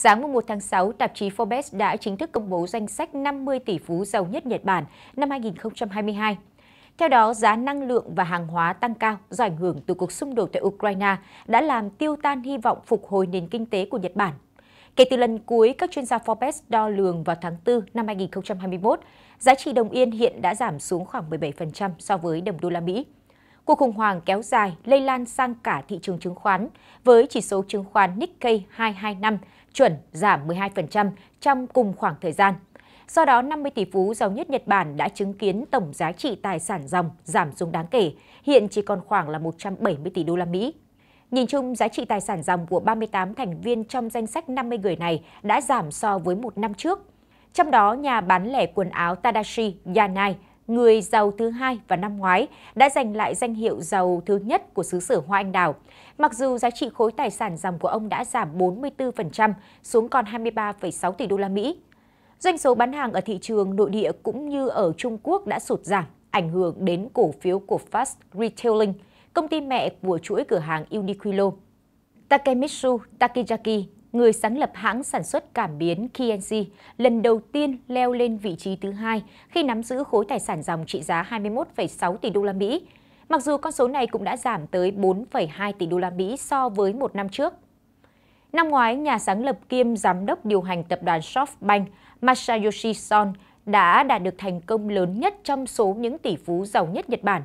Sáng 1 tháng 6, tạp chí Forbes đã chính thức công bố danh sách 50 tỷ phú giàu nhất Nhật Bản năm 2022. Theo đó, giá năng lượng và hàng hóa tăng cao do ảnh hưởng từ cuộc xung đột tại Ukraine đã làm tiêu tan hy vọng phục hồi nền kinh tế của Nhật Bản. Kể từ lần cuối, các chuyên gia Forbes đo lường vào tháng 4 năm 2021, giá trị đồng yên hiện đã giảm xuống khoảng 17% so với đồng đô la Mỹ. Cuộc khủng hoảng kéo dài lây lan sang cả thị trường chứng khoán, với chỉ số chứng khoán Nikkei 225 chuẩn giảm 12% trong cùng khoảng thời gian. Do đó, 50 tỷ phú giàu nhất Nhật Bản đã chứng kiến tổng giá trị tài sản dòng giảm xuống đáng kể, hiện chỉ còn khoảng là 170 tỷ đô la Mỹ. Nhìn chung, giá trị tài sản dòng của 38 thành viên trong danh sách 50 người này đã giảm so với một năm trước. Trong đó, nhà bán lẻ quần áo Tadashi Yanai người giàu thứ hai vào năm ngoái, đã giành lại danh hiệu giàu thứ nhất của xứ sở Hoa Anh Đào. Mặc dù giá trị khối tài sản dòng của ông đã giảm 44% xuống còn 23,6 tỷ đô la Mỹ. Doanh số bán hàng ở thị trường nội địa cũng như ở Trung Quốc đã sụt giảm, ảnh hưởng đến cổ phiếu của Fast Retailing, công ty mẹ của chuỗi cửa hàng Uniqlo. Takemitsu Takizaki người sáng lập hãng sản xuất cảm biến KNC, lần đầu tiên leo lên vị trí thứ hai khi nắm giữ khối tài sản dòng trị giá 21,6 tỷ đô la Mỹ. Mặc dù con số này cũng đã giảm tới 4,2 tỷ đô la Mỹ so với một năm trước. Năm ngoái, nhà sáng lập kiêm giám đốc điều hành tập đoàn SoftBank Masayoshi Son đã đạt được thành công lớn nhất trong số những tỷ phú giàu nhất Nhật Bản.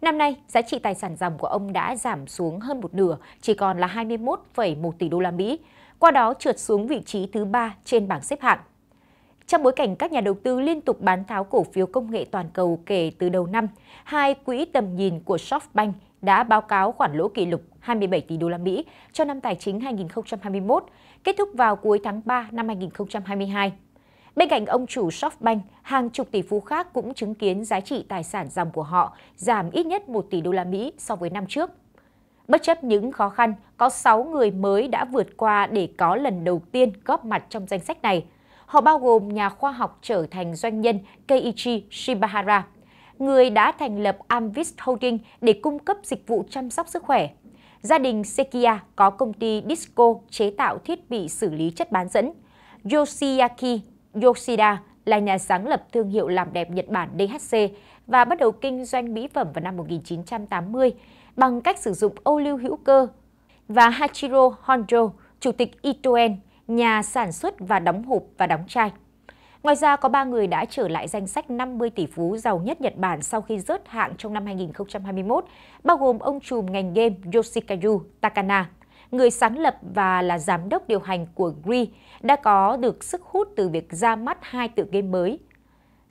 Năm nay, giá trị tài sản dòng của ông đã giảm xuống hơn một nửa, chỉ còn là 21,1 tỷ đô la Mỹ qua đó trượt xuống vị trí thứ 3 trên bảng xếp hạng. Trong bối cảnh các nhà đầu tư liên tục bán tháo cổ phiếu công nghệ toàn cầu kể từ đầu năm, hai quỹ tầm nhìn của SoftBank đã báo cáo khoản lỗ kỷ lục 27 tỷ đô la Mỹ cho năm tài chính 2021, kết thúc vào cuối tháng 3 năm 2022. Bên cạnh ông chủ SoftBank, hàng chục tỷ phú khác cũng chứng kiến giá trị tài sản dòng của họ giảm ít nhất 1 tỷ đô la Mỹ so với năm trước. Bất chấp những khó khăn, có 6 người mới đã vượt qua để có lần đầu tiên góp mặt trong danh sách này. Họ bao gồm nhà khoa học trở thành doanh nhân Keiichi Shibahara, người đã thành lập Amvis Holding để cung cấp dịch vụ chăm sóc sức khỏe. Gia đình Sekia có công ty Disco chế tạo thiết bị xử lý chất bán dẫn. Yoshiaki Yoshida là nhà sáng lập thương hiệu làm đẹp Nhật Bản DHC và bắt đầu kinh doanh mỹ phẩm vào năm 1980 bằng cách sử dụng ô lưu hữu cơ, và Hachiro Honjo, chủ tịch Itoen, nhà sản xuất và đóng hộp và đóng chai. Ngoài ra, có 3 người đã trở lại danh sách 50 tỷ phú giàu nhất Nhật Bản sau khi rớt hạng trong năm 2021, bao gồm ông trùm ngành game Yoshikazu Takana, người sáng lập và là giám đốc điều hành của Gree, đã có được sức hút từ việc ra mắt hai tựa game mới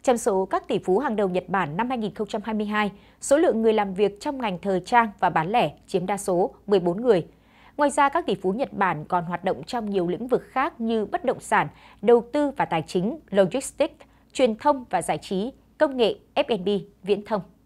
trong số các tỷ phú hàng đầu Nhật Bản năm 2022, số lượng người làm việc trong ngành thời trang và bán lẻ chiếm đa số 14 người. Ngoài ra, các tỷ phú Nhật Bản còn hoạt động trong nhiều lĩnh vực khác như bất động sản, đầu tư và tài chính, logistics, truyền thông và giải trí, công nghệ, F&B, viễn thông.